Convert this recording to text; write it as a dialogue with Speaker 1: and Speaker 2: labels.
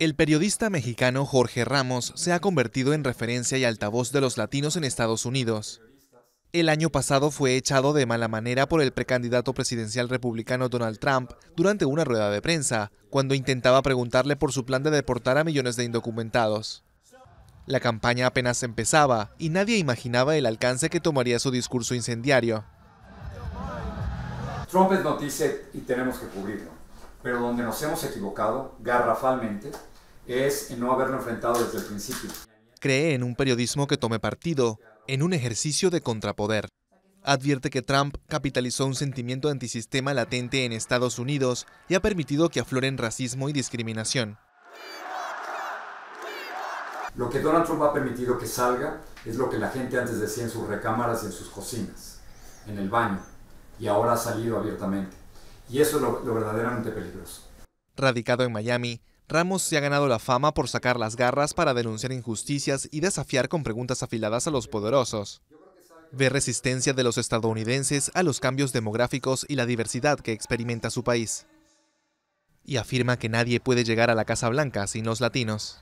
Speaker 1: El periodista mexicano Jorge Ramos se ha convertido en referencia y altavoz de los latinos en Estados Unidos. El año pasado fue echado de mala manera por el precandidato presidencial republicano Donald Trump durante una rueda de prensa, cuando intentaba preguntarle por su plan de deportar a millones de indocumentados. La campaña apenas empezaba y nadie imaginaba el alcance que tomaría su discurso incendiario.
Speaker 2: Trump es noticia y tenemos que cubrirlo pero donde nos hemos equivocado garrafalmente es en no haberlo enfrentado desde el principio.
Speaker 1: Cree en un periodismo que tome partido, en un ejercicio de contrapoder. Advierte que Trump capitalizó un sentimiento antisistema latente en Estados Unidos y ha permitido que afloren racismo y discriminación.
Speaker 2: Lo que Donald Trump ha permitido que salga es lo que la gente antes decía en sus recámaras y en sus cocinas, en el baño, y ahora ha salido abiertamente. Y eso es lo, verdaderamente peligroso.
Speaker 1: Radicado en Miami, Ramos se ha ganado la fama por sacar las garras para denunciar injusticias y desafiar con preguntas afiladas a los poderosos. Ve resistencia de los estadounidenses a los cambios demográficos y la diversidad que experimenta su país. Y afirma que nadie puede llegar a la Casa Blanca sin los latinos.